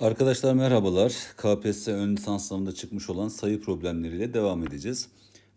Arkadaşlar merhabalar. KPSS ön lisans sınavında çıkmış olan sayı problemleriyle devam edeceğiz.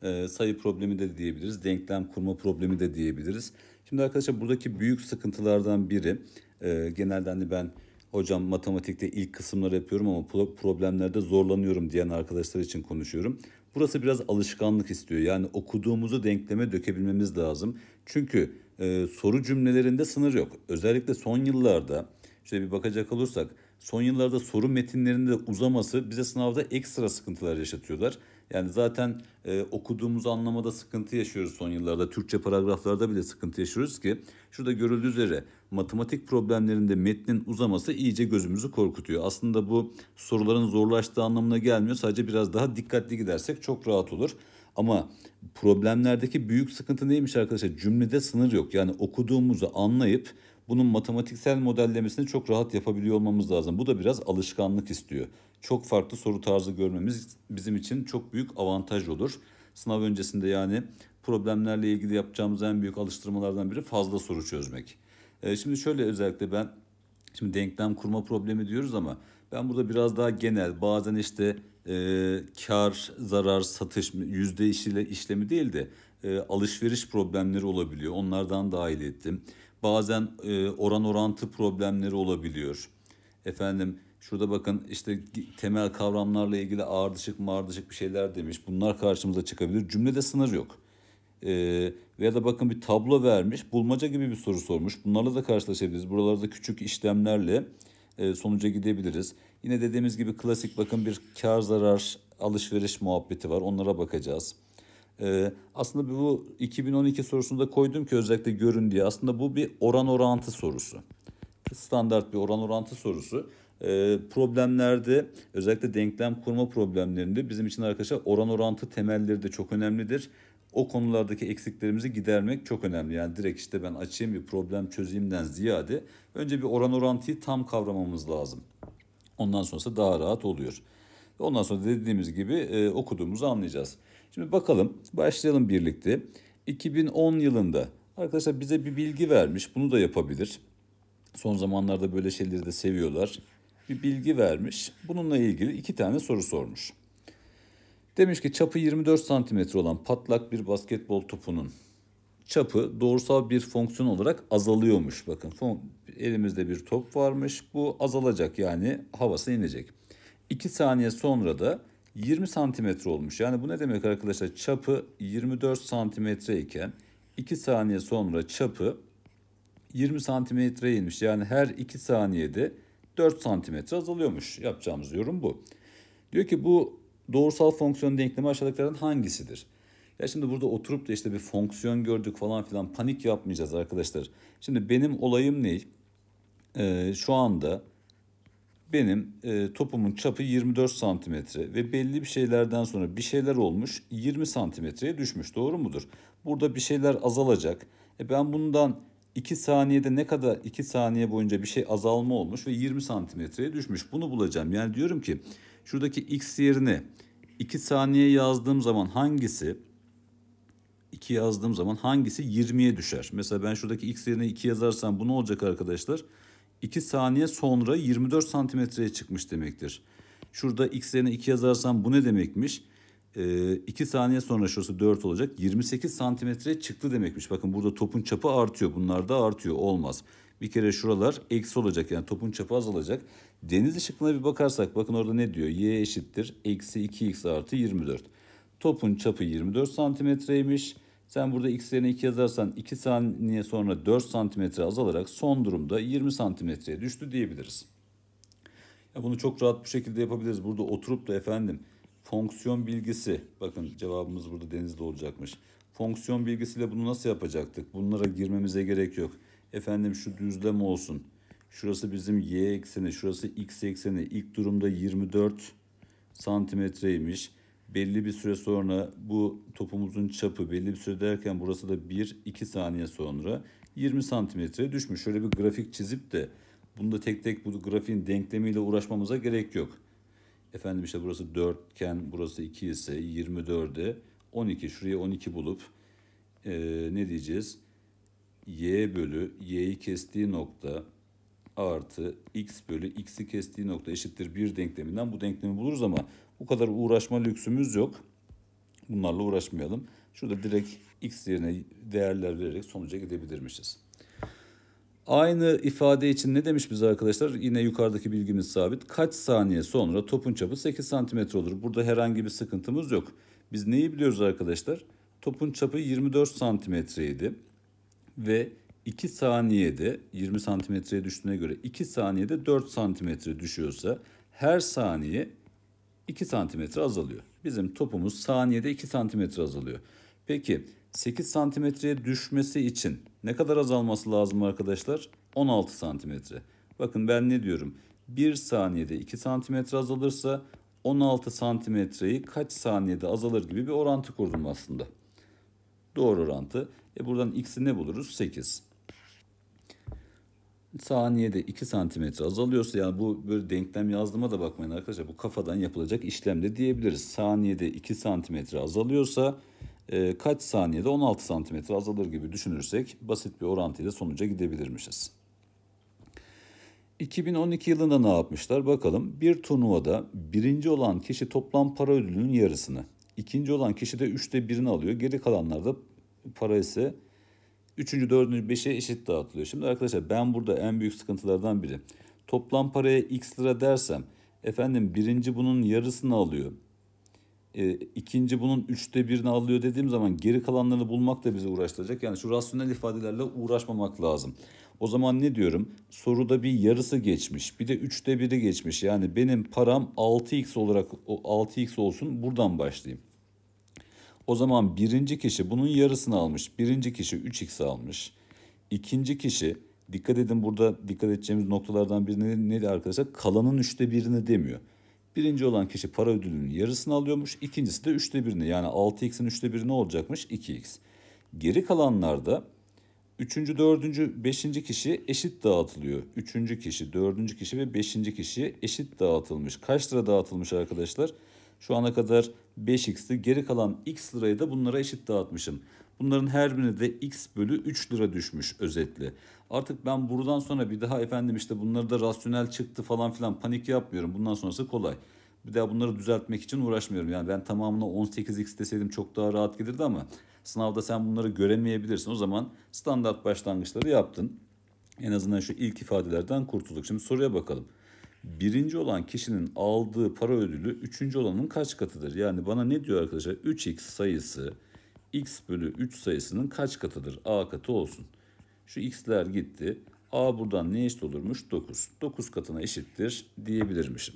Ee, sayı problemi de diyebiliriz, denklem kurma problemi de diyebiliriz. Şimdi arkadaşlar buradaki büyük sıkıntılardan biri, e, genelde hani ben hocam matematikte ilk kısımları yapıyorum ama problemlerde zorlanıyorum diyen arkadaşlar için konuşuyorum. Burası biraz alışkanlık istiyor. Yani okuduğumuzu denkleme dökebilmemiz lazım. Çünkü e, soru cümlelerinde sınır yok. Özellikle son yıllarda, şöyle bir bakacak olursak son yıllarda soru metinlerinde uzaması bize sınavda ekstra sıkıntılar yaşatıyorlar. Yani zaten e, okuduğumuzu anlamada sıkıntı yaşıyoruz son yıllarda. Türkçe paragraflarda bile sıkıntı yaşıyoruz ki şurada görüldüğü üzere matematik problemlerinde metnin uzaması iyice gözümüzü korkutuyor. Aslında bu soruların zorlaştığı anlamına gelmiyor. Sadece biraz daha dikkatli gidersek çok rahat olur. Ama problemlerdeki büyük sıkıntı neymiş arkadaşlar? Cümlede sınır yok. Yani okuduğumuzu anlayıp bunun matematiksel modellemesini çok rahat yapabiliyor olmamız lazım. Bu da biraz alışkanlık istiyor. Çok farklı soru tarzı görmemiz bizim için çok büyük avantaj olur. Sınav öncesinde yani problemlerle ilgili yapacağımız en büyük alıştırmalardan biri fazla soru çözmek. E, şimdi şöyle özellikle ben şimdi denklem kurma problemi diyoruz ama ben burada biraz daha genel bazen işte e, kar, zarar, satış yüzde işiyle işlemi değil de e, alışveriş problemleri olabiliyor. Onlardan dahil ettim. Bazen e, oran orantı problemleri olabiliyor. Efendim şurada bakın işte temel kavramlarla ilgili ardışık mardışık bir şeyler demiş. Bunlar karşımıza çıkabilir. Cümlede sınır yok. E, veya da bakın bir tablo vermiş. Bulmaca gibi bir soru sormuş. Bunlarla da karşılaşabiliriz. Buralarda küçük işlemlerle e, sonuca gidebiliriz. Yine dediğimiz gibi klasik bakın bir kar zarar alışveriş muhabbeti var. Onlara bakacağız. Ee, aslında bu 2012 sorusunda koydum ki özellikle görün diye. Aslında bu bir oran orantı sorusu. Standart bir oran orantı sorusu. Ee, problemlerde özellikle denklem kurma problemlerinde bizim için arkadaşlar oran orantı temelleri de çok önemlidir. O konulardaki eksiklerimizi gidermek çok önemli. Yani direkt işte ben açayım bir problem çözeyimden ziyade önce bir oran orantıyı tam kavramamız lazım. Ondan sonrası daha rahat oluyor. Ondan sonra dediğimiz gibi e, okuduğumuzu anlayacağız. Şimdi bakalım başlayalım birlikte. 2010 yılında arkadaşlar bize bir bilgi vermiş bunu da yapabilir. Son zamanlarda böyle şeyleri de seviyorlar. Bir bilgi vermiş bununla ilgili iki tane soru sormuş. Demiş ki çapı 24 santimetre olan patlak bir basketbol topunun çapı doğrusal bir fonksiyon olarak azalıyormuş. Bakın elimizde bir top varmış bu azalacak yani havası inecek. 2 saniye sonra da 20 santimetre olmuş. Yani bu ne demek arkadaşlar? Çapı 24 santimetre iken 2 saniye sonra çapı 20 santimetre inmiş. Yani her 2 saniyede 4 santimetre azalıyormuş. Yapacağımız yorum bu. Diyor ki bu doğrusal fonksiyon denklemi aşağıdakilerden hangisidir? Ya şimdi burada oturup da işte bir fonksiyon gördük falan filan panik yapmayacağız arkadaşlar. Şimdi benim olayım ne? Ee, şu anda benim e, topumun çapı 24 santimetre ve belli bir şeylerden sonra bir şeyler olmuş 20 santimetreye düşmüş doğru mudur? Burada bir şeyler azalacak. E ben bundan 2 saniyede ne kadar 2 saniye boyunca bir şey azalma olmuş ve 20 santimetreye düşmüş. Bunu bulacağım. Yani diyorum ki şuradaki x yerine 2 saniye yazdığım zaman hangisi 2 yazdığım zaman hangisi 20'ye düşer? Mesela ben şuradaki x yerine 2 yazarsam bu ne olacak arkadaşlar? Arkadaşlar 2 saniye sonra 24 santimetreye çıkmış demektir. Şurada x yerine 2 yazarsam bu ne demekmiş? 2 ee, saniye sonra şurası 4 olacak. 28 santimetre çıktı demekmiş. Bakın burada topun çapı artıyor. Bunlar da artıyor. Olmaz. Bir kere şuralar eksi olacak. Yani topun çapı azalacak. Deniz ışıklığına bir bakarsak bakın orada ne diyor? Y eşittir. Eksi 2x artı 24. Topun çapı 24 santimetreymiş. Sen burada x yerine 2 yazarsan 2 saniye sonra 4 santimetre azalarak son durumda 20 santimetreye düştü diyebiliriz. Ya bunu çok rahat bir şekilde yapabiliriz. Burada oturup da efendim fonksiyon bilgisi bakın cevabımız burada denizde olacakmış. Fonksiyon bilgisiyle bunu nasıl yapacaktık? Bunlara girmemize gerek yok. Efendim şu düzlem olsun. Şurası bizim y ekseni, şurası x ekseni. İlk durumda 24 santimetreymiş belli bir süre sonra bu topumuzun çapı belli bir süre derken burası da 1-2 saniye sonra 20 santimetre düşmüş. Şöyle bir grafik çizip de bunda tek tek bu grafiğin denklemiyle uğraşmamıza gerek yok. Efendim işte burası 4 iken burası 2 ise 24'e 12 şuraya 12 bulup ee, ne diyeceğiz? Y bölü y'yi kestiği nokta artı x bölü x'i kestiği nokta eşittir 1 denkleminden bu denklemi buluruz ama bu kadar uğraşma lüksümüz yok. Bunlarla uğraşmayalım. Şurada direkt x yerine değerler vererek sonuca gidebilirmişiz. Aynı ifade için ne demiş bize arkadaşlar? Yine yukarıdaki bilgimiz sabit. Kaç saniye sonra topun çapı 8 cm olur. Burada herhangi bir sıkıntımız yok. Biz neyi biliyoruz arkadaşlar? Topun çapı 24 cm idi ve 2 saniyede 20 santimetreye düştüğüne göre 2 saniyede 4 santimetre düşüyorsa her saniye 2 santimetre azalıyor. Bizim topumuz saniyede 2 santimetre azalıyor. Peki 8 santimetreye düşmesi için ne kadar azalması lazım arkadaşlar? 16 santimetre. Bakın ben ne diyorum? 1 saniyede 2 santimetre azalırsa 16 santimetreyi kaç saniyede azalır gibi bir orantı kurdum aslında. Doğru orantı. E buradan x'i ne buluruz? 8 saniyede 2 santimetre azalıyorsa yani bu böyle denklem yazdığıma da bakmayın arkadaşlar bu kafadan yapılacak işlemde diyebiliriz. Saniyede 2 santimetre azalıyorsa e, kaç saniyede 16 santimetre azalır gibi düşünürsek basit bir orantıyla sonuca gidebilirmişiz. 2012 yılında ne yapmışlar bakalım. Bir turnuvada birinci olan kişi toplam para ödülünün yarısını, ikinci olan kişi de üçte birini alıyor. Geri kalanlar da para ise Üçüncü, dördüncü, beşe eşit dağıtılıyor. Şimdi arkadaşlar ben burada en büyük sıkıntılardan biri. Toplam paraya x lira dersem efendim birinci bunun yarısını alıyor. E, ikinci bunun üçte birini alıyor dediğim zaman geri kalanlarını bulmak da bizi uğraştıracak. Yani şu rasyonel ifadelerle uğraşmamak lazım. O zaman ne diyorum? Soruda bir yarısı geçmiş. Bir de üçte biri geçmiş. Yani benim param 6x olarak 6x olsun buradan başlayayım. O zaman birinci kişi bunun yarısını almış. Birinci kişi 3x almış. İkinci kişi dikkat edin burada dikkat edeceğimiz noktalardan biri ne, neydi arkadaşlar? Kalanın üçte birini demiyor. Birinci olan kişi para ödülünün yarısını alıyormuş. İkincisi de üçte birini yani 6x'in üçte biri ne olacakmış? 2x. Geri kalanlarda üçüncü, dördüncü, beşinci kişi eşit dağıtılıyor. Üçüncü kişi, dördüncü kişi ve beşinci kişi eşit dağıtılmış. Kaç lira dağıtılmış arkadaşlar? Şu ana kadar 5x'ti. Geri kalan x lirayı da bunlara eşit dağıtmışım. Bunların her birine de x bölü 3 lira düşmüş özetle. Artık ben buradan sonra bir daha efendim işte bunları da rasyonel çıktı falan filan panik yapmıyorum. Bundan sonrası kolay. Bir daha bunları düzeltmek için uğraşmıyorum. Yani ben tamamına 18x deseydim çok daha rahat gelirdi ama sınavda sen bunları göremeyebilirsin. O zaman standart başlangıçları yaptın. En azından şu ilk ifadelerden kurtulduk. Şimdi soruya bakalım birinci olan kişinin aldığı para ödülü üçüncü olanın kaç katıdır? Yani bana ne diyor arkadaşlar? 3x sayısı x bölü 3 sayısının kaç katıdır? a katı olsun. Şu x'ler gitti. a buradan ne eşit olurmuş? 9. 9 katına eşittir diyebilirmişim.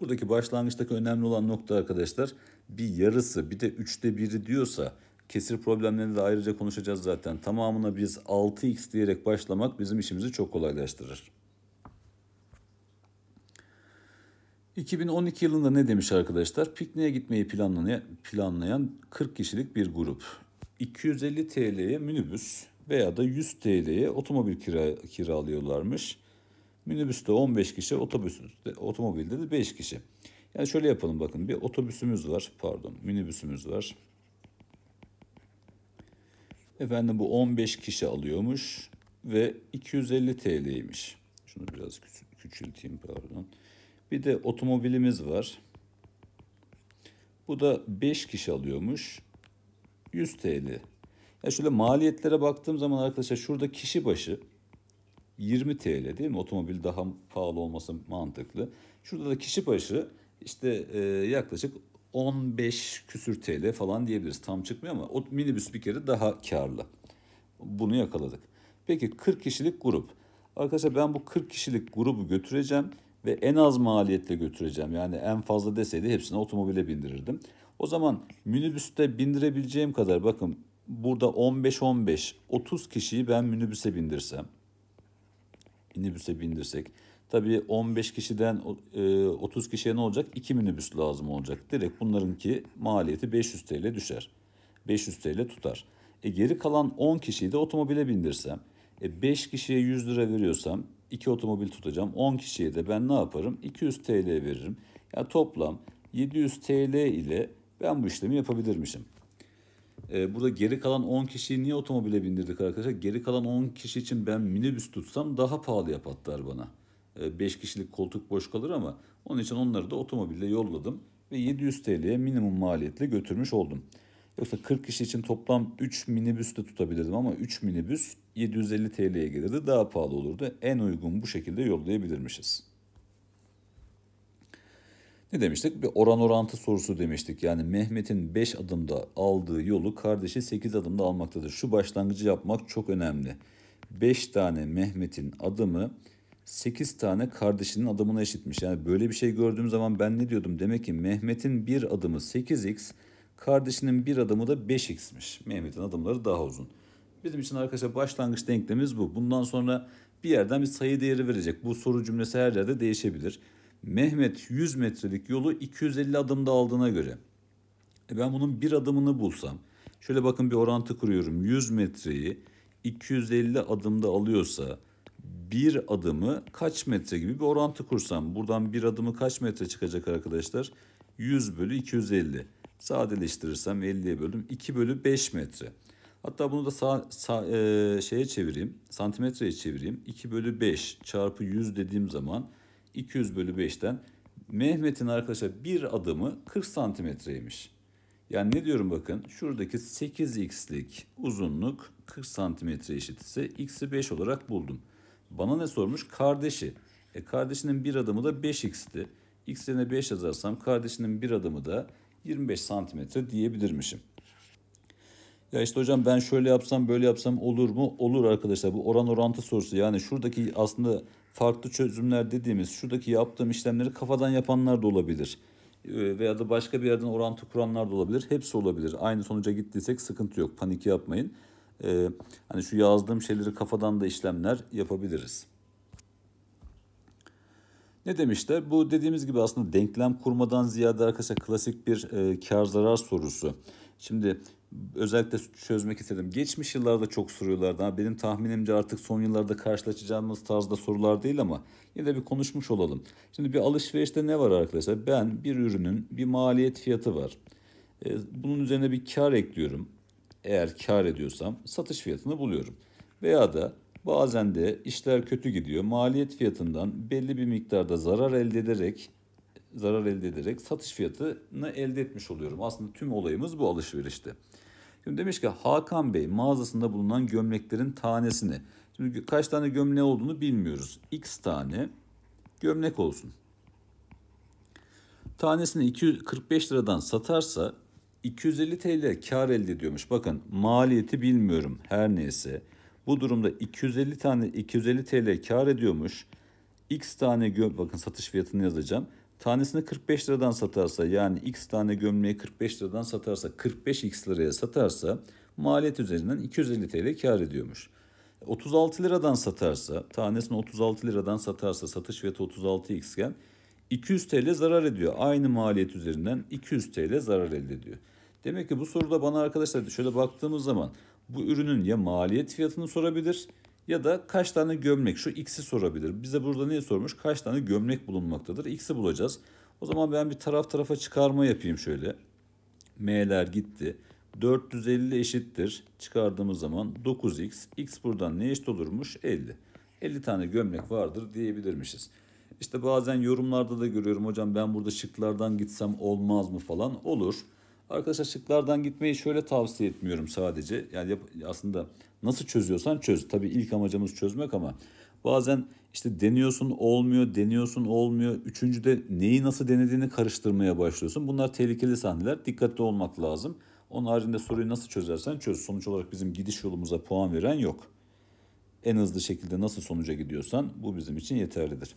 Buradaki başlangıçtaki önemli olan nokta arkadaşlar bir yarısı bir de üçte biri diyorsa kesir problemlerini de ayrıca konuşacağız zaten. Tamamına biz 6x diyerek başlamak bizim işimizi çok kolaylaştırır. 2012 yılında ne demiş arkadaşlar? Pikniğe gitmeyi planlayan, planlayan 40 kişilik bir grup. 250 TL'ye minibüs veya da 100 TL'ye otomobil kira, kiralıyorlarmış. Minibüste 15 kişi, otobüste, otomobilde de 5 kişi. Yani şöyle yapalım bakın bir otobüsümüz var pardon minibüsümüz var. Efendim bu 15 kişi alıyormuş ve 250 TL'ymiş. Şunu biraz küçülteyim pardon. Bir de otomobilimiz var. Bu da 5 kişi alıyormuş. 100 TL. Ya şöyle maliyetlere baktığım zaman arkadaşlar şurada kişi başı 20 TL değil mi? Otomobil daha pahalı olması mantıklı. Şurada da kişi başı işte e, yaklaşık 15 küsür TL falan diyebiliriz. Tam çıkmıyor ama o minibüs bir kere daha karlı. Bunu yakaladık. Peki 40 kişilik grup. Arkadaşlar ben bu 40 kişilik grubu götüreceğim ve en az maliyetle götüreceğim. Yani en fazla deseydi hepsini otomobile bindirirdim. O zaman minibüste bindirebileceğim kadar bakın burada 15-15 30 kişiyi ben minibüse bindirsem minibüse bindirsek tabii 15 kişiden 30 e, kişiye ne olacak? 2 minibüs lazım olacak. Direkt ki maliyeti 500 TL düşer. 500 TL tutar. E geri kalan 10 kişiyi de otomobile bindirsem e 5 kişiye 100 lira veriyorsam 2 otomobil tutacağım. 10 kişiye de ben ne yaparım? 200 TL veririm. Yani toplam 700 TL ile ben bu işlemi yapabilirmişim. Ee, burada geri kalan 10 kişiyi niye otomobile bindirdik arkadaşlar? Geri kalan 10 kişi için ben minibüs tutsam daha pahalı yapatlar bana. 5 ee, kişilik koltuk boş kalır ama onun için onları da otomobille yolladım ve 700 TL'ye minimum maliyetle götürmüş oldum. Yoksa 40 kişi için toplam 3 minibüs de tutabilirdim ama 3 minibüs 750 TL'ye gelirdi daha pahalı olurdu. En uygun bu şekilde yollayabilirmişiz. Ne demiştik? Bir oran orantı sorusu demiştik. Yani Mehmet'in 5 adımda aldığı yolu kardeşi 8 adımda almaktadır. Şu başlangıcı yapmak çok önemli. 5 tane Mehmet'in adımı 8 tane kardeşinin adımına eşitmiş. Yani böyle bir şey gördüğüm zaman ben ne diyordum? Demek ki Mehmet'in bir adımı 8x, kardeşinin bir adımı da 5x'miş. Mehmet'in adımları daha uzun. Bizim için arkadaşlar başlangıç denklemimiz bu. Bundan sonra bir yerden bir sayı değeri verecek. Bu soru cümlesi her yerde değişebilir. Mehmet 100 metrelik yolu 250 adımda aldığına göre e ben bunun bir adımını bulsam şöyle bakın bir orantı kuruyorum 100 metreyi 250 adımda alıyorsa bir adımı kaç metre gibi bir orantı kursam buradan bir adımı kaç metre çıkacak arkadaşlar 100 bölü 250 sadeleştirirsem 50'ye bölüm 2 bölü 5 metre. Hatta bunu da sa sa e, şeye çevireyim. Santimetreye çevireyim. 2 bölü 5 çarpı 100 dediğim zaman 200 bölü 5'ten Mehmet'in arkadaşlar bir adımı 40 santimetreymiş. Yani ne diyorum bakın şuradaki 8x'lik uzunluk 40 santimetre eşit ise x'i 5 olarak buldum. Bana ne sormuş? Kardeşi. E kardeşinin bir adımı da 5x'ti. x yerine 5 yazarsam kardeşinin bir adımı da 25 santimetre diyebilirmişim. Ya işte hocam ben şöyle yapsam böyle yapsam olur mu? Olur arkadaşlar. Bu oran orantı sorusu. Yani şuradaki aslında farklı çözümler dediğimiz şuradaki yaptığım işlemleri kafadan yapanlar da olabilir. Ee, veya da başka bir yerden orantı kuranlar da olabilir. Hepsi olabilir. Aynı sonuca gittiysek sıkıntı yok. Panik yapmayın. Ee, hani şu yazdığım şeyleri kafadan da işlemler yapabiliriz. Ne demişler? Bu dediğimiz gibi aslında denklem kurmadan ziyade arkadaşlar klasik bir e, kar zarar sorusu. Şimdi özellikle çözmek istedim. Geçmiş yıllarda çok soruyorlardı. Benim tahminimce artık son yıllarda karşılaşacağımız tarzda sorular değil ama yine de bir konuşmuş olalım. Şimdi bir alışverişte ne var arkadaşlar? Ben bir ürünün bir maliyet fiyatı var. E, bunun üzerine bir kar ekliyorum. Eğer kar ediyorsam satış fiyatını buluyorum. Veya da bazen de işler kötü gidiyor. Maliyet fiyatından belli bir miktarda zarar elde ederek zarar elde ederek satış fiyatını elde etmiş oluyorum. Aslında tüm olayımız bu alışverişte. Şimdi demiş ki Hakan Bey mağazasında bulunan gömleklerin tanesini. Şimdi kaç tane gömleği olduğunu bilmiyoruz. X tane gömlek olsun. Tanesini 245 liradan satarsa 250 TL kar elde ediyormuş. Bakın maliyeti bilmiyorum her neyse. Bu durumda 250 tane 250 TL kar ediyormuş. X tane göm bakın satış fiyatını yazacağım tanesini 45 liradan satarsa yani x tane gömleği 45 liradan satarsa 45x liraya satarsa maliyet üzerinden 250 TL kar ediyormuş. 36 liradan satarsa tanesini 36 liradan satarsa satış fiyatı 36x iken 200 TL zarar ediyor. Aynı maliyet üzerinden 200 TL zarar elde ediyor. Demek ki bu soruda bana arkadaşlar şöyle baktığımız zaman bu ürünün ya maliyet fiyatını sorabilir ya da kaç tane gömlek şu x'i sorabilir. Bize burada neyi sormuş? Kaç tane gömlek bulunmaktadır? X'i bulacağız. O zaman ben bir taraf tarafa çıkarma yapayım şöyle. M'ler gitti. 450 eşittir. Çıkardığımız zaman 9x. X buradan ne eşit olurmuş? 50. 50 tane gömlek vardır diyebilirmişiz. İşte bazen yorumlarda da görüyorum hocam ben burada şıklardan gitsem olmaz mı falan. Olur. Arkadaşlar şıklardan gitmeyi şöyle tavsiye etmiyorum sadece. Yani yap, aslında nasıl çözüyorsan çöz. Tabii ilk amacımız çözmek ama bazen işte deniyorsun olmuyor, deniyorsun olmuyor. Üçüncüde neyi nasıl denediğini karıştırmaya başlıyorsun. Bunlar tehlikeli sahneler. Dikkatli olmak lazım. Onun haricinde soruyu nasıl çözersen çöz. Sonuç olarak bizim gidiş yolumuza puan veren yok. En hızlı şekilde nasıl sonuca gidiyorsan bu bizim için yeterlidir.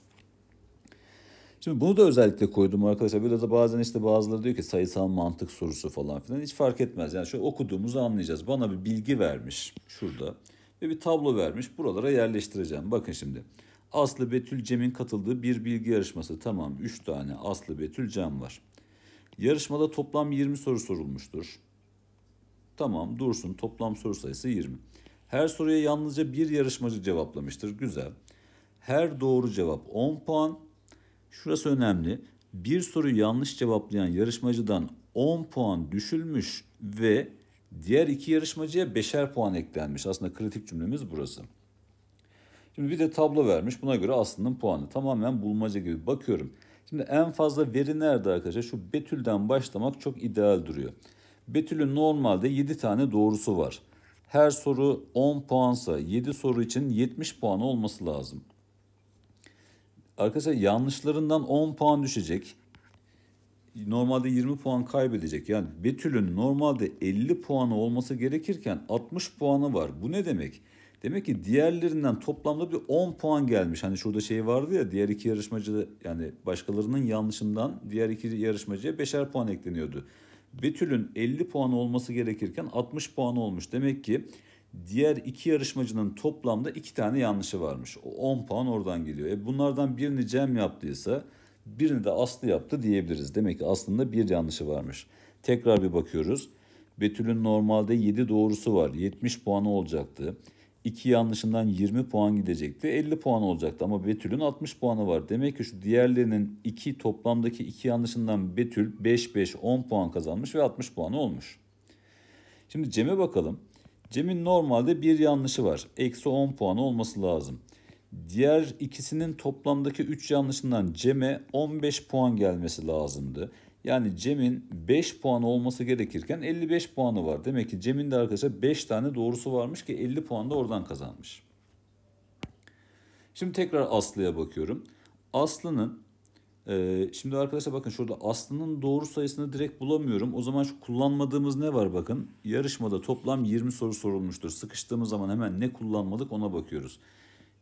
Şimdi bunu da özellikle koydum arkadaşlar. Böyle de bazen işte bazıları diyor ki sayısal mantık sorusu falan filan. Hiç fark etmez. Yani şöyle okuduğumuzu anlayacağız. Bana bir bilgi vermiş şurada ve bir tablo vermiş. Buralara yerleştireceğim. Bakın şimdi. Aslı Betül Cem'in katıldığı bir bilgi yarışması. Tamam 3 tane Aslı Betül Cem var. Yarışmada toplam 20 soru sorulmuştur. Tamam dursun toplam soru sayısı 20. Her soruya yalnızca bir yarışmacı cevaplamıştır. Güzel. Her doğru cevap 10 puan, Şurası önemli. Bir soruyu yanlış cevaplayan yarışmacıdan 10 puan düşülmüş ve diğer iki yarışmacıya 5'er puan eklenmiş. Aslında kritik cümlemiz burası. Şimdi bir de tablo vermiş. Buna göre Aslı'nın puanı tamamen bulmaca gibi bakıyorum. Şimdi en fazla veri nerede arkadaşlar? Şu Betül'den başlamak çok ideal duruyor. Betül'ün normalde 7 tane doğrusu var. Her soru 10 puansa 7 soru için 70 puan olması lazım. Arkadaşlar yanlışlarından 10 puan düşecek. Normalde 20 puan kaybedecek. Yani Betül'ün normalde 50 puanı olması gerekirken 60 puanı var. Bu ne demek? Demek ki diğerlerinden toplamda bir 10 puan gelmiş. Hani şurada şey vardı ya diğer iki yarışmacı yani başkalarının yanlışından diğer iki yarışmacıya 5'er puan ekleniyordu. Betül'ün 50 puan olması gerekirken 60 puan olmuş. Demek ki diğer iki yarışmacının toplamda iki tane yanlışı varmış. O 10 puan oradan geliyor. E bunlardan birini Cem yaptıysa birini de Aslı yaptı diyebiliriz. Demek ki aslında bir yanlışı varmış. Tekrar bir bakıyoruz. Betül'ün normalde 7 doğrusu var. 70 puanı olacaktı. 2 yanlışından 20 puan gidecekti. 50 puan olacaktı ama Betül'ün 60 puanı var. Demek ki şu diğerlerinin 2 toplamdaki 2 yanlışından Betül 5-5 10 puan kazanmış ve 60 puanı olmuş. Şimdi Cem'e bakalım. Cem'in normalde bir yanlışı var. Eksi 10 puan olması lazım. Diğer ikisinin toplamdaki 3 yanlışından Cem'e 15 puan gelmesi lazımdı. Yani Cem'in 5 puan olması gerekirken 55 puanı var. Demek ki Cem'in de arkadaşlar 5 tane doğrusu varmış ki 50 puan da oradan kazanmış. Şimdi tekrar Aslı'ya bakıyorum. Aslı'nın ee, şimdi arkadaşlar bakın şurada aslının doğru sayısını direkt bulamıyorum. O zaman şu kullanmadığımız ne var bakın. Yarışmada toplam 20 soru sorulmuştur. Sıkıştığımız zaman hemen ne kullanmadık ona bakıyoruz.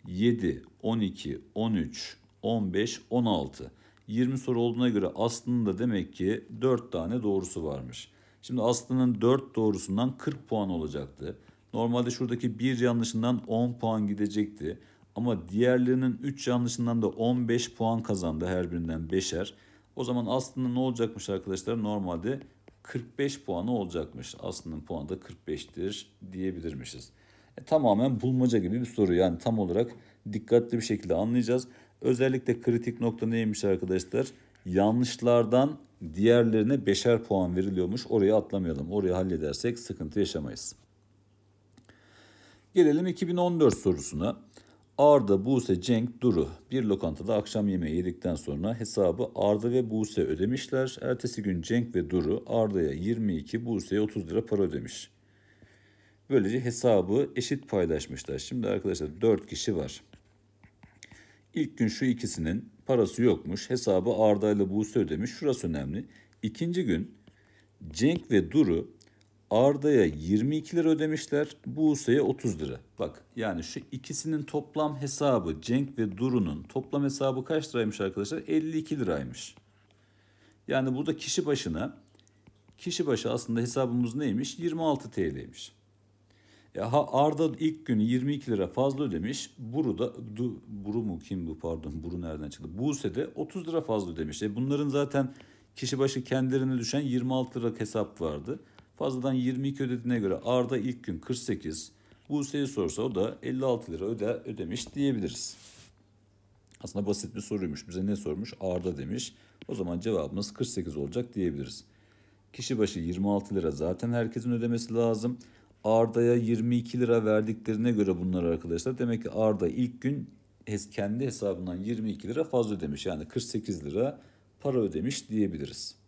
7, 12, 13, 15, 16. 20 soru olduğuna göre aslının da demek ki 4 tane doğrusu varmış. Şimdi aslının 4 doğrusundan 40 puan olacaktı. Normalde şuradaki bir yanlışından 10 puan gidecekti. Ama diğerlerinin 3 yanlışından da 15 puan kazandı her birinden 5'er. O zaman aslında ne olacakmış arkadaşlar? Normalde 45 puanı olacakmış. Aslında puanı da 45'tir diyebilirmişiz. E, tamamen bulmaca gibi bir soru. Yani tam olarak dikkatli bir şekilde anlayacağız. Özellikle kritik nokta neymiş arkadaşlar? Yanlışlardan diğerlerine beşer puan veriliyormuş. Orayı atlamayalım. Orayı halledersek sıkıntı yaşamayız. Gelelim 2014 sorusuna. Arda, Buse, Cenk, Duru bir lokantada akşam yemeği yedikten sonra hesabı Arda ve Buse ödemişler. Ertesi gün Cenk ve Duru Arda'ya 22, Buse'ye 30 lira para ödemiş. Böylece hesabı eşit paylaşmışlar. Şimdi arkadaşlar 4 kişi var. İlk gün şu ikisinin parası yokmuş. Hesabı Arda ile Buse ödemiş. Şurası önemli. İkinci gün Cenk ve Duru Arda'ya 22 lira ödemişler. Buse'ye 30 lira. Bak yani şu ikisinin toplam hesabı Cenk ve Duru'nun toplam hesabı kaç liraymış arkadaşlar? 52 liraymış. Yani burada kişi başına kişi başı aslında hesabımız neymiş? 26 TL'ymiş. E, Arda ilk gün 22 lira fazla ödemiş. Buru da du, Buru mu kim bu pardon Buru nereden çıktı? Buse de 30 lira fazla ödemiş. E, bunların zaten kişi başı kendilerine düşen 26 lira hesap vardı. Fazladan 22 ödediğine göre Arda ilk gün 48. Buse'yi sorsa o da 56 lira öde, ödemiş diyebiliriz. Aslında basit bir soruymuş. Bize ne sormuş? Arda demiş. O zaman cevabımız 48 olacak diyebiliriz. Kişi başı 26 lira zaten herkesin ödemesi lazım. Arda'ya 22 lira verdiklerine göre bunlar arkadaşlar. Demek ki Arda ilk gün kendi hesabından 22 lira fazla ödemiş. Yani 48 lira para ödemiş diyebiliriz.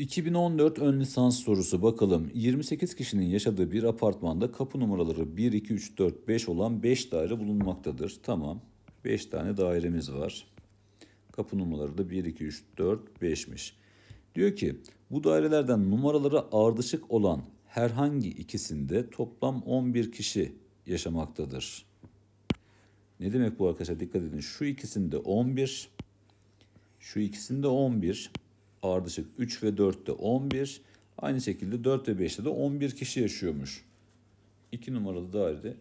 2014 ön lisans sorusu bakalım. 28 kişinin yaşadığı bir apartmanda kapı numaraları 1, 2, 3, 4, 5 olan 5 daire bulunmaktadır. Tamam. 5 tane dairemiz var. Kapı numaraları da 1, 2, 3, 4, 5'miş. Diyor ki bu dairelerden numaraları ardışık olan herhangi ikisinde toplam 11 kişi yaşamaktadır. Ne demek bu arkadaşlar dikkat edin. Şu ikisinde 11, şu ikisinde 11, ardışık 3 ve 4'te 11. Aynı şekilde 4 ve 5'te de 11 kişi yaşıyormuş. 2 numaralı dairede.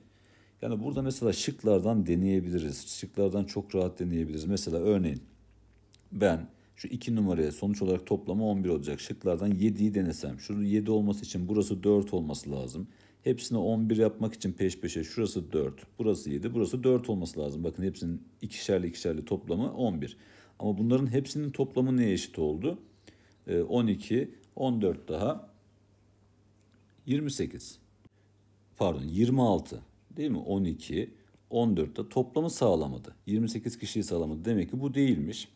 Yani burada mesela şıklardan deneyebiliriz. Şıklardan çok rahat deneyebiliriz. Mesela örneğin ben şu 2 numaraya sonuç olarak toplama 11 olacak. Şıklardan 7'yi denesem. Şurada 7 olması için burası 4 olması lazım. Hepsini 11 yapmak için peş peşe şurası 4, burası 7, burası 4 olması lazım. Bakın hepsinin ikişerli ikişerli toplamı 11. Ama bunların hepsinin toplamı neye eşit oldu? 12, ee, 14 daha 28. Pardon 26 değil mi? 12, 14 de toplamı sağlamadı. 28 kişiyi sağlamadı. Demek ki bu değilmiş.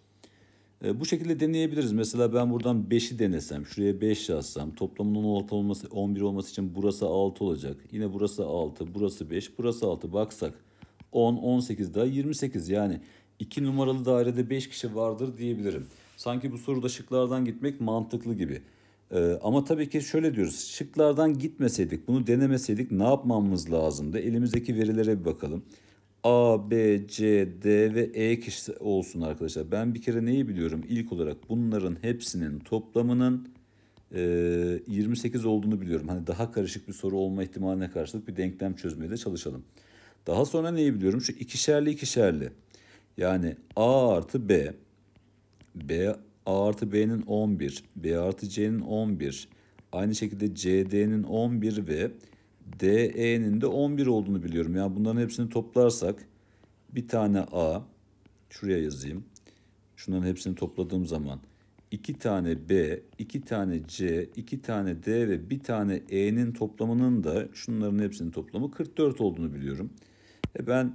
Ee, bu şekilde deneyebiliriz. Mesela ben buradan 5'i denesem, şuraya 5 yazsam, toplamının 16 olması, 11 olması için burası 6 olacak. Yine burası 6, burası 5, burası 6 baksak 10, 18 daha 28. Yani 2 numaralı dairede 5 kişi vardır diyebilirim. Sanki bu soruda şıklardan gitmek mantıklı gibi. Ee, ama tabii ki şöyle diyoruz. Şıklardan gitmeseydik, bunu denemeseydik ne yapmamız lazımdı? Elimizdeki verilere bir bakalım. A, B, C, D ve E kişisi olsun arkadaşlar. Ben bir kere neyi biliyorum? İlk olarak bunların hepsinin toplamının e, 28 olduğunu biliyorum. Hani daha karışık bir soru olma ihtimaline karşılık bir denklem çözmeye de çalışalım. Daha sonra neyi biliyorum? Şu ikişerli ikişerli. Yani A artı B, B A artı B'nin 11, B artı C'nin 11, aynı şekilde CD'nin 11 ve DE'nin de 11 olduğunu biliyorum. Yani bunların hepsini toplarsak bir tane A, şuraya yazayım. Şunların hepsini topladığım zaman 2 tane B, 2 tane C, 2 tane D ve bir tane E'nin toplamının da şunların hepsinin toplamı 44 olduğunu biliyorum. E ben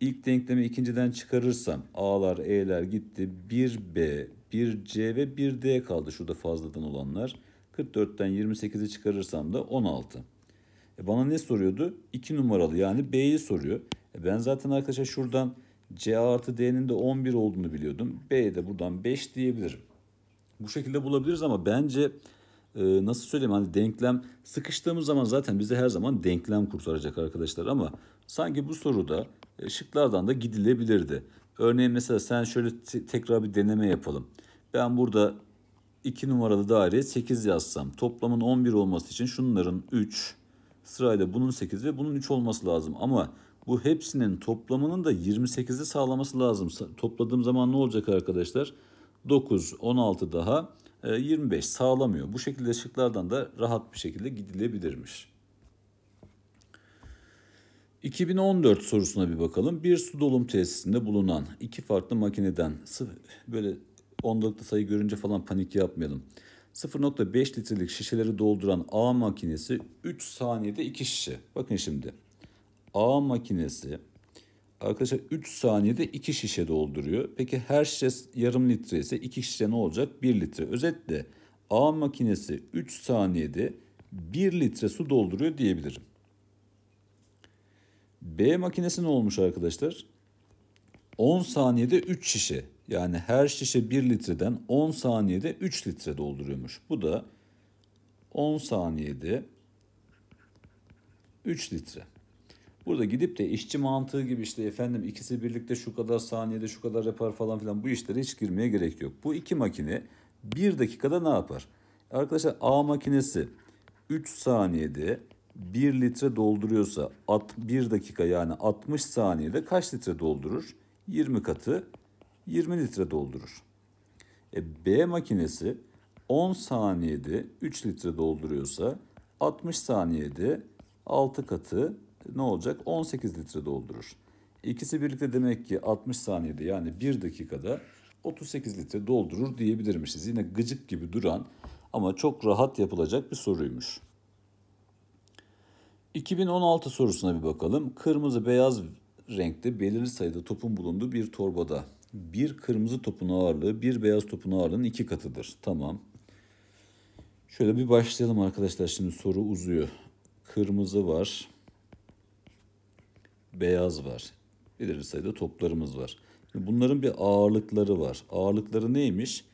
ilk denklemi ikinciden çıkarırsam A'lar E'ler gitti. 1B, 1C ve 1D kaldı şurada fazladan olanlar. 44'ten 28'i çıkarırsam da 16. E bana ne soruyordu? 2 numaralı yani B'yi soruyor. E ben zaten arkadaşlar şuradan C artı D'nin de 11 olduğunu biliyordum. B'ye de buradan 5 diyebilirim. Bu şekilde bulabiliriz ama bence e, nasıl söyleyeyim hani denklem sıkıştığımız zaman zaten bize her zaman denklem kurtaracak arkadaşlar ama sanki bu soruda şıklardan da gidilebilirdi. Örneğin mesela sen şöyle t- tekrar bir deneme yapalım. Ben burada 2 numaralı daireye 8 yazsam toplamın 11 olması için şunların 3 sırayla bunun 8 ve bunun 3 olması lazım. Ama bu hepsinin toplamının da 28'i sağlaması lazım. Topladığım zaman ne olacak arkadaşlar? 9, 16 daha 25 e, sağlamıyor. Bu şekilde şıklardan da rahat bir şekilde gidilebilirmiş. 2014 sorusuna bir bakalım. Bir su dolum tesisinde bulunan iki farklı makineden böyle ondalıklı sayı görünce falan panik yapmayalım. 0.5 litrelik şişeleri dolduran A makinesi 3 saniyede 2 şişe. Bakın şimdi. A makinesi arkadaşlar 3 saniyede 2 şişe dolduruyor. Peki her şişe yarım litre ise 2 şişe ne olacak? 1 litre. Özetle A makinesi 3 saniyede 1 litre su dolduruyor diyebilirim. B makinesi ne olmuş arkadaşlar? 10 saniyede 3 şişe yani her şişe 1 litreden 10 saniyede 3 litre dolduruyormuş. Bu da 10 saniyede 3 litre. Burada gidip de işçi mantığı gibi işte efendim ikisi birlikte şu kadar saniyede şu kadar yapar falan filan bu işlere hiç girmeye gerek yok. Bu iki makine 1 dakikada ne yapar? Arkadaşlar A makinesi 3 saniyede 1 litre dolduruyorsa at 1 dakika yani 60 saniyede kaç litre doldurur? 20 katı 20 litre doldurur. E, B makinesi 10 saniyede 3 litre dolduruyorsa 60 saniyede 6 katı ne olacak? 18 litre doldurur. İkisi birlikte demek ki 60 saniyede yani 1 dakikada 38 litre doldurur diyebilirmişiz. Yine gıcık gibi duran ama çok rahat yapılacak bir soruymuş. 2016 sorusuna bir bakalım. Kırmızı beyaz renkte belirli sayıda topun bulunduğu bir torbada bir kırmızı topun ağırlığı bir beyaz topun ağırlığının iki katıdır. Tamam. Şöyle bir başlayalım arkadaşlar. Şimdi soru uzuyor. Kırmızı var. Beyaz var. Belirli sayıda toplarımız var. Bunların bir ağırlıkları var. Ağırlıkları neymiş?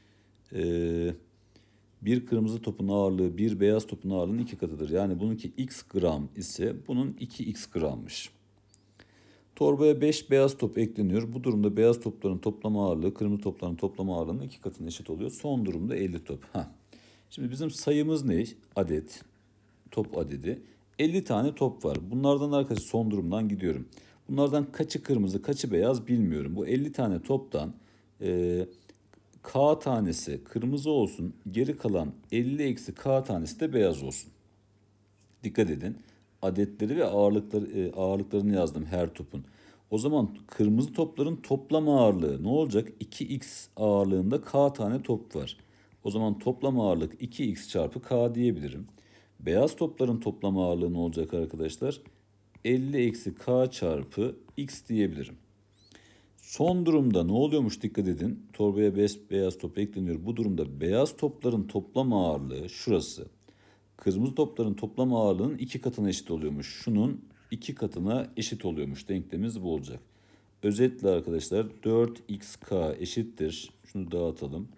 Ee, bir kırmızı topun ağırlığı bir beyaz topun ağırlığının iki katıdır. Yani bununki x gram ise bunun 2x grammış. Torbaya 5 beyaz top ekleniyor. Bu durumda beyaz topların toplam ağırlığı kırmızı topların toplam ağırlığının iki katına eşit oluyor. Son durumda 50 top. Heh. Şimdi bizim sayımız ne? Adet. Top adedi. 50 tane top var. Bunlardan arkadaşlar son durumdan gidiyorum. Bunlardan kaçı kırmızı kaçı beyaz bilmiyorum. Bu 50 tane toptan... Ee, K tanesi kırmızı olsun. Geri kalan 50 eksi K tanesi de beyaz olsun. Dikkat edin. Adetleri ve ağırlıkları, e, ağırlıklarını yazdım her topun. O zaman kırmızı topların toplam ağırlığı ne olacak? 2x ağırlığında k tane top var. O zaman toplam ağırlık 2x çarpı k diyebilirim. Beyaz topların toplam ağırlığı ne olacak arkadaşlar? 50 eksi k çarpı x diyebilirim. Son durumda ne oluyormuş dikkat edin. Torbaya beyaz top ekleniyor. Bu durumda beyaz topların toplam ağırlığı şurası. Kırmızı topların toplam ağırlığının iki katına eşit oluyormuş. Şunun iki katına eşit oluyormuş. Denklemimiz bu olacak. Özetle arkadaşlar 4xk eşittir. Şunu dağıtalım.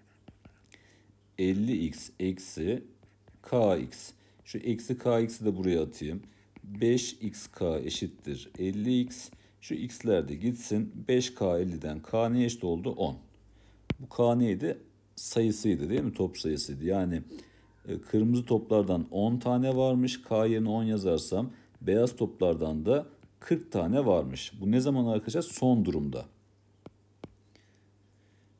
50x eksi kx. Şu eksi kx'i de buraya atayım. 5xk eşittir 50x. Şu x'ler de gitsin. 5k 50'den k neye eşit oldu? 10. Bu k neydi? Sayısıydı değil mi? Top sayısıydı. Yani e, kırmızı toplardan 10 tane varmış. K yerine 10 yazarsam beyaz toplardan da 40 tane varmış. Bu ne zaman arkadaşlar? Son durumda.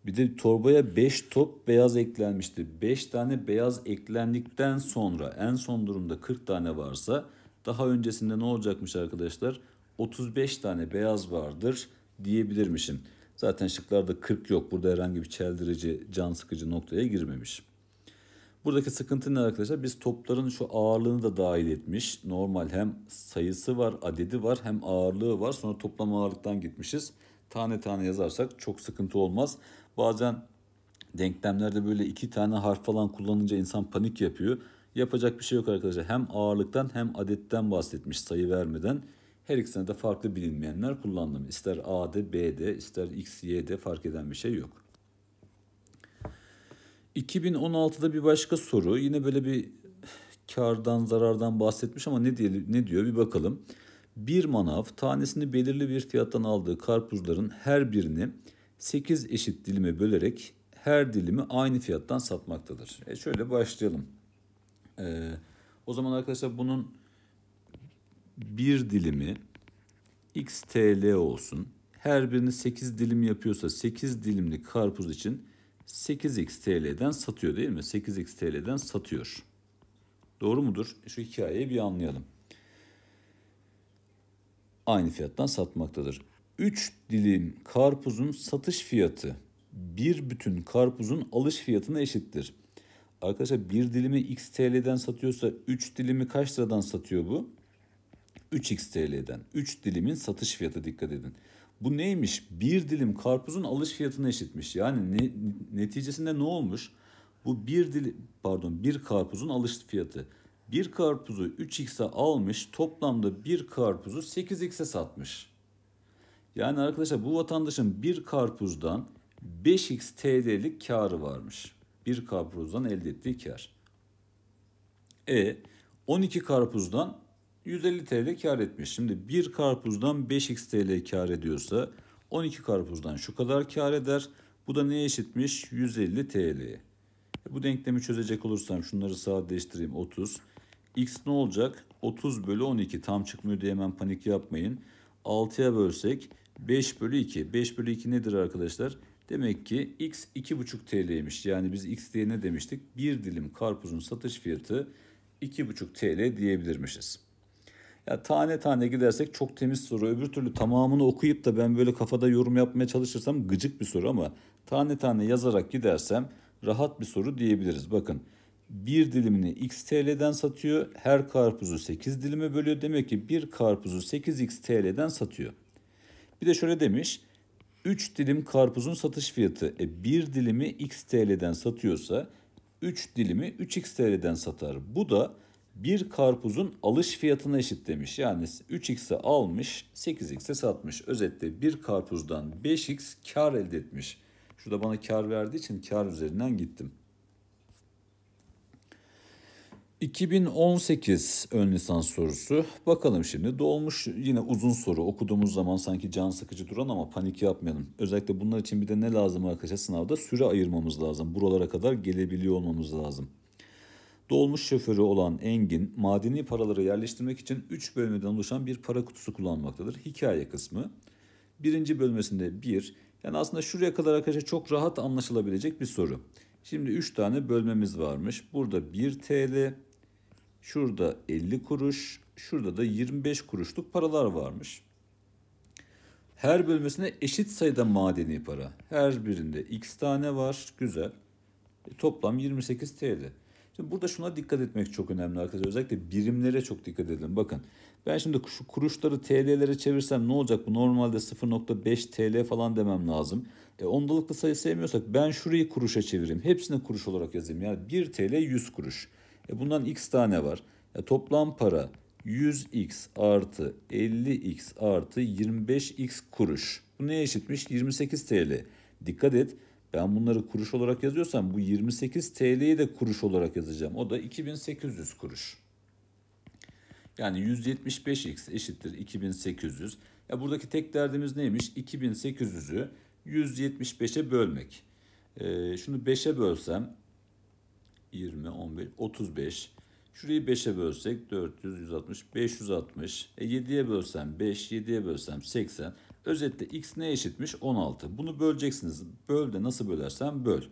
Bir de torbaya 5 top beyaz eklenmişti. 5 tane beyaz eklendikten sonra en son durumda 40 tane varsa daha öncesinde ne olacakmış arkadaşlar? 35 tane beyaz vardır diyebilirmişim. Zaten şıklarda 40 yok. Burada herhangi bir çeldirici, can sıkıcı noktaya girmemiş. Buradaki sıkıntı ne arkadaşlar? Biz topların şu ağırlığını da dahil etmiş. Normal hem sayısı var, adedi var hem ağırlığı var. Sonra toplam ağırlıktan gitmişiz. Tane tane yazarsak çok sıkıntı olmaz. Bazen denklemlerde böyle iki tane harf falan kullanınca insan panik yapıyor. Yapacak bir şey yok arkadaşlar. Hem ağırlıktan hem adetten bahsetmiş sayı vermeden. Her ikisine de farklı bilinmeyenler kullandım. İster A'de, B'de, ister X, Y'de fark eden bir şey yok. 2016'da bir başka soru. Yine böyle bir kardan, zarardan bahsetmiş ama ne diye ne diyor bir bakalım. Bir manav tanesini belirli bir fiyattan aldığı karpuzların her birini 8 eşit dilime bölerek her dilimi aynı fiyattan satmaktadır. E şöyle başlayalım. Ee, o zaman arkadaşlar bunun bir dilimi XTL olsun. Her birini 8 dilim yapıyorsa 8 dilimli karpuz için 8 XTL'den satıyor değil mi? 8 XTL'den satıyor. Doğru mudur? E, şu hikayeyi bir anlayalım. Aynı fiyattan satmaktadır. 3 dilim karpuzun satış fiyatı bir bütün karpuzun alış fiyatına eşittir. Arkadaşlar bir dilimi XTL'den satıyorsa 3 dilimi kaç liradan satıyor bu? 3x TL'den 3 dilimin satış fiyatı dikkat edin. Bu neymiş? 1 dilim karpuzun alış fiyatına eşitmiş. Yani ne, neticesinde ne olmuş? Bu 1 dil pardon 1 karpuzun alış fiyatı. 1 karpuzu 3x'e almış toplamda 1 karpuzu 8x'e satmış. Yani arkadaşlar bu vatandaşın 1 karpuzdan 5x TL'lik karı varmış. 1 karpuzdan elde ettiği kar. E 12 karpuzdan 150 TL kar etmiş. Şimdi bir karpuzdan 5x TL kar ediyorsa 12 karpuzdan şu kadar kar eder. Bu da neye eşitmiş? 150 TL. E, bu denklemi çözecek olursam şunları sadeleştireyim 30. X ne olacak? 30 bölü 12 tam çıkmıyor diye hemen panik yapmayın. 6'ya bölsek 5 bölü 2. 5 bölü 2 nedir arkadaşlar? Demek ki x 2,5 TL'ymiş. Yani biz x diye ne demiştik? Bir dilim karpuzun satış fiyatı 2,5 TL diyebilirmişiz. Ya tane tane gidersek çok temiz soru. Öbür türlü tamamını okuyup da ben böyle kafada yorum yapmaya çalışırsam gıcık bir soru ama tane tane yazarak gidersem rahat bir soru diyebiliriz. Bakın bir dilimini x TL'den satıyor. Her karpuzu 8 dilime bölüyor. Demek ki bir karpuzu 8x TL'den satıyor. Bir de şöyle demiş. 3 dilim karpuzun satış fiyatı. E, 1 dilimi x TL'den satıyorsa 3 dilimi 3x TL'den satar. Bu da bir karpuzun alış fiyatına eşit demiş. Yani 3x'e almış 8x'e satmış. Özetle bir karpuzdan 5x kar elde etmiş. Şurada bana kar verdiği için kar üzerinden gittim. 2018 ön lisans sorusu. Bakalım şimdi dolmuş yine uzun soru. Okuduğumuz zaman sanki can sıkıcı duran ama panik yapmayalım. Özellikle bunlar için bir de ne lazım arkadaşlar sınavda? Süre ayırmamız lazım. Buralara kadar gelebiliyor olmamız lazım. Dolmuş şoförü olan Engin madeni paraları yerleştirmek için 3 bölümden oluşan bir para kutusu kullanmaktadır. Hikaye kısmı. Birinci bölmesinde 1. Yani aslında şuraya kadar arkadaşlar çok rahat anlaşılabilecek bir soru. Şimdi 3 tane bölmemiz varmış. Burada 1 TL, şurada 50 kuruş, şurada da 25 kuruşluk paralar varmış. Her bölmesine eşit sayıda madeni para. Her birinde x tane var. Güzel. E, toplam 28 TL. Şimdi burada şuna dikkat etmek çok önemli arkadaşlar. Özellikle birimlere çok dikkat edin. Bakın ben şimdi şu kuruşları TL'lere çevirsem ne olacak? Bu normalde 0.5 TL falan demem lazım. E, ondalıklı sayı sevmiyorsak ben şurayı kuruşa çevireyim. Hepsini kuruş olarak yazayım. Yani 1 TL 100 kuruş. E, bundan x tane var. E, toplam para 100x artı 50x artı 25x kuruş. Bu neye eşitmiş? 28 TL. Dikkat et ben bunları kuruş olarak yazıyorsam bu 28 TL'yi de kuruş olarak yazacağım. O da 2800 kuruş. Yani 175x eşittir 2800. Ya buradaki tek derdimiz neymiş? 2800'ü 175'e bölmek. Ee, şunu 5'e bölsem 20, 15, 35. Şurayı 5'e bölsek 400, 160, 560. E 7'ye bölsem 5, 7'ye bölsem 80. Özetle x ne eşitmiş? 16. Bunu böleceksiniz. Böl de nasıl bölersen böl.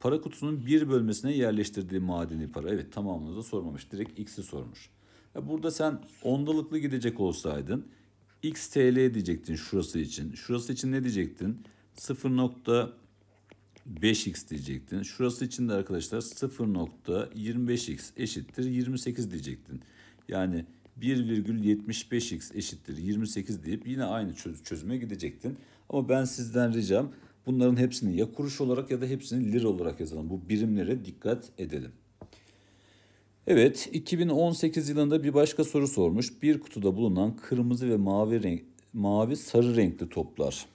Para kutusunun bir bölmesine yerleştirdiği madeni para. Evet tamamını da sormamış. Direkt x'i sormuş. burada sen ondalıklı gidecek olsaydın x TL diyecektin şurası için. Şurası için ne diyecektin? 0.5x diyecektin. Şurası için de arkadaşlar 0.25x eşittir 28 diyecektin. Yani 1,75x eşittir 28 deyip yine aynı çöz çözüme gidecektin. Ama ben sizden ricam bunların hepsini ya kuruş olarak ya da hepsini lira olarak yazalım. Bu birimlere dikkat edelim. Evet 2018 yılında bir başka soru sormuş. Bir kutuda bulunan kırmızı ve mavi renk mavi sarı renkli toplar.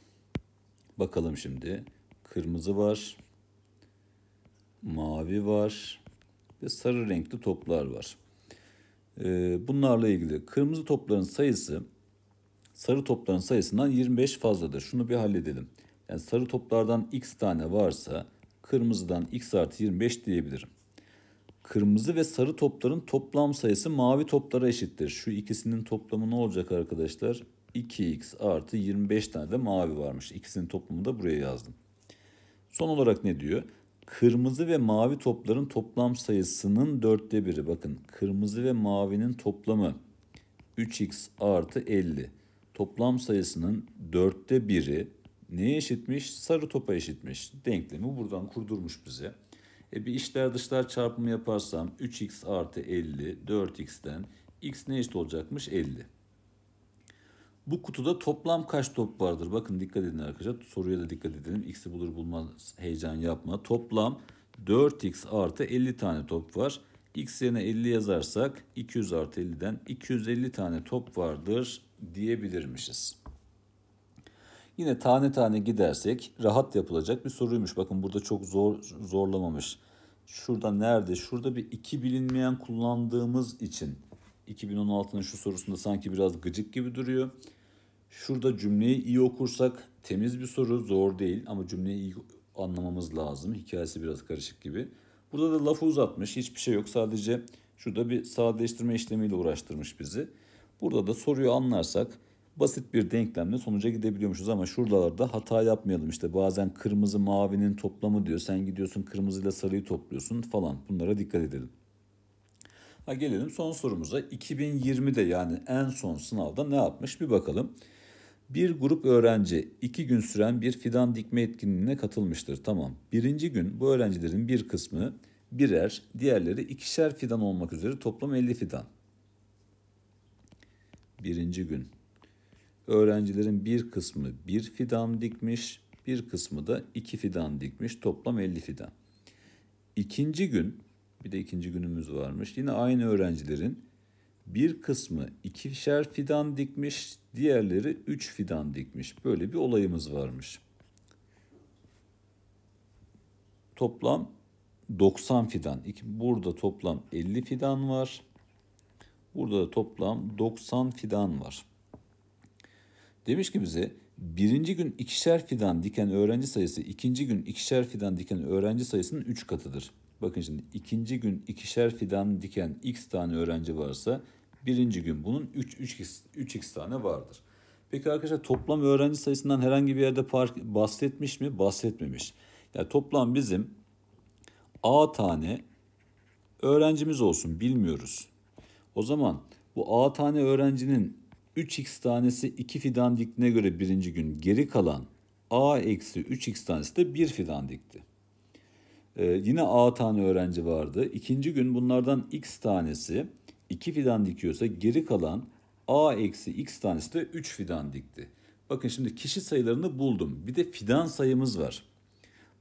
Bakalım şimdi. Kırmızı var. Mavi var ve sarı renkli toplar var. Ee, bunlarla ilgili. Kırmızı topların sayısı sarı topların sayısından 25 fazladır. Şunu bir halledelim. Yani sarı toplardan x tane varsa kırmızıdan x artı 25 diyebilirim. Kırmızı ve sarı topların toplam sayısı mavi toplara eşittir. Şu ikisinin toplamı ne olacak arkadaşlar? 2x artı 25 tane de mavi varmış. İkisinin toplamını da buraya yazdım. Son olarak ne diyor? Kırmızı ve mavi topların toplam sayısının dörtte biri. Bakın kırmızı ve mavinin toplamı 3x artı 50. Toplam sayısının dörtte biri neye eşitmiş? Sarı topa eşitmiş. Denklemi buradan kurdurmuş bize. E bir işler dışlar çarpımı yaparsam 3x artı 50 4x'ten x ne eşit olacakmış? 50. Bu kutuda toplam kaç top vardır? Bakın dikkat edin arkadaşlar. Soruya da dikkat edelim. X'i bulur bulmaz heyecan yapma. Toplam 4x artı 50 tane top var. X yerine 50 yazarsak 200 artı 50'den 250 tane top vardır diyebilirmişiz. Yine tane tane gidersek rahat yapılacak bir soruymuş. Bakın burada çok zor zorlamamış. Şurada nerede? Şurada bir iki bilinmeyen kullandığımız için 2016'nın şu sorusunda sanki biraz gıcık gibi duruyor. Şurada cümleyi iyi okursak temiz bir soru zor değil ama cümleyi iyi anlamamız lazım. Hikayesi biraz karışık gibi. Burada da lafı uzatmış hiçbir şey yok sadece şurada bir sadeleştirme işlemiyle uğraştırmış bizi. Burada da soruyu anlarsak basit bir denklemle sonuca gidebiliyormuşuz ama şuralarda hata yapmayalım. İşte bazen kırmızı mavinin toplamı diyor. Sen gidiyorsun kırmızıyla sarıyı topluyorsun falan. Bunlara dikkat edelim. Ha gelelim son sorumuza. 2020'de yani en son sınavda ne yapmış bir bakalım. Bir grup öğrenci iki gün süren bir fidan dikme etkinliğine katılmıştır. Tamam. Birinci gün bu öğrencilerin bir kısmı birer, diğerleri ikişer fidan olmak üzere toplam 50 fidan. Birinci gün. Öğrencilerin bir kısmı bir fidan dikmiş, bir kısmı da iki fidan dikmiş. Toplam 50 fidan. İkinci gün, bir de ikinci günümüz varmış. Yine aynı öğrencilerin bir kısmı ikişer fidan dikmiş, diğerleri üç fidan dikmiş. Böyle bir olayımız varmış. Toplam 90 fidan. Burada toplam 50 fidan var. Burada da toplam 90 fidan var. Demiş ki bize birinci gün ikişer fidan diken öğrenci sayısı ikinci gün ikişer fidan diken öğrenci sayısının 3 katıdır. Bakın şimdi ikinci gün ikişer fidan diken x tane öğrenci varsa Birinci gün bunun 3, 3x, 3x tane vardır. Peki arkadaşlar toplam öğrenci sayısından herhangi bir yerde park bahsetmiş mi? Bahsetmemiş. Yani toplam bizim A tane öğrencimiz olsun bilmiyoruz. O zaman bu A tane öğrencinin 3x tanesi 2 fidan diktiğine göre birinci gün geri kalan A eksi 3x tanesi de 1 fidan dikti. Ee, yine A tane öğrenci vardı. İkinci gün bunlardan x tanesi 2 fidan dikiyorsa geri kalan a eksi x tanesi de 3 fidan dikti. Bakın şimdi kişi sayılarını buldum. Bir de fidan sayımız var.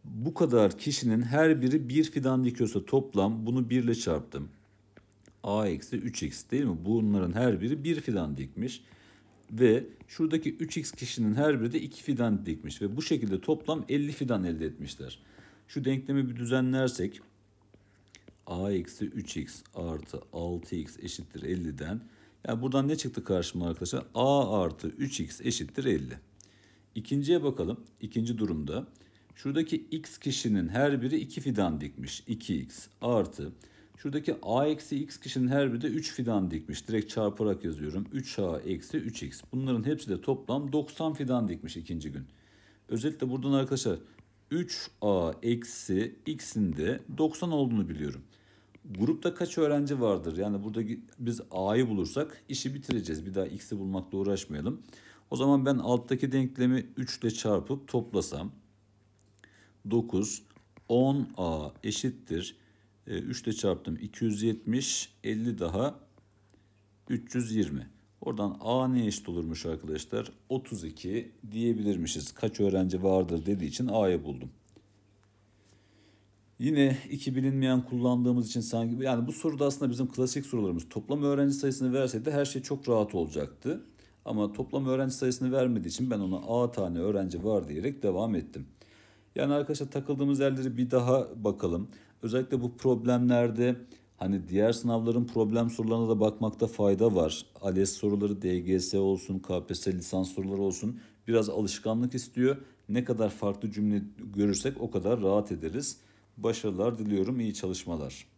Bu kadar kişinin her biri bir fidan dikiyorsa toplam bunu 1 ile çarptım. a eksi 3x değil mi? Bunların her biri bir fidan dikmiş. Ve şuradaki 3x kişinin her biri de 2 fidan dikmiş. Ve bu şekilde toplam 50 fidan elde etmişler. Şu denklemi bir düzenlersek a eksi 3x artı 6x eşittir 50'den. Yani buradan ne çıktı karşıma arkadaşlar? a artı 3x eşittir 50. İkinciye bakalım. İkinci durumda şuradaki x kişinin her biri 2 fidan dikmiş. 2x artı şuradaki a eksi x kişinin her biri de 3 fidan dikmiş. Direkt çarparak yazıyorum. 3a eksi 3x. Bunların hepsi de toplam 90 fidan dikmiş ikinci gün. Özellikle buradan arkadaşlar 3a eksi x'in de 90 olduğunu biliyorum. Grupta kaç öğrenci vardır? Yani burada biz a'yı bulursak işi bitireceğiz. Bir daha x'i bulmakla uğraşmayalım. O zaman ben alttaki denklemi 3 ile çarpıp toplasam 9 10a eşittir. 3 e, ile çarptım 270 50 daha 320. Oradan A ne eşit olurmuş arkadaşlar? 32 diyebilirmişiz. Kaç öğrenci vardır dediği için A'yı buldum. Yine iki bilinmeyen kullandığımız için sanki yani bu soruda aslında bizim klasik sorularımız toplam öğrenci sayısını verseydi her şey çok rahat olacaktı. Ama toplam öğrenci sayısını vermediği için ben ona A tane öğrenci var diyerek devam ettim. Yani arkadaşlar takıldığımız yerleri bir daha bakalım. Özellikle bu problemlerde Hani diğer sınavların problem sorularına da bakmakta fayda var. ALES soruları, DGS olsun, KPSS lisans soruları olsun biraz alışkanlık istiyor. Ne kadar farklı cümle görürsek o kadar rahat ederiz. Başarılar diliyorum, iyi çalışmalar.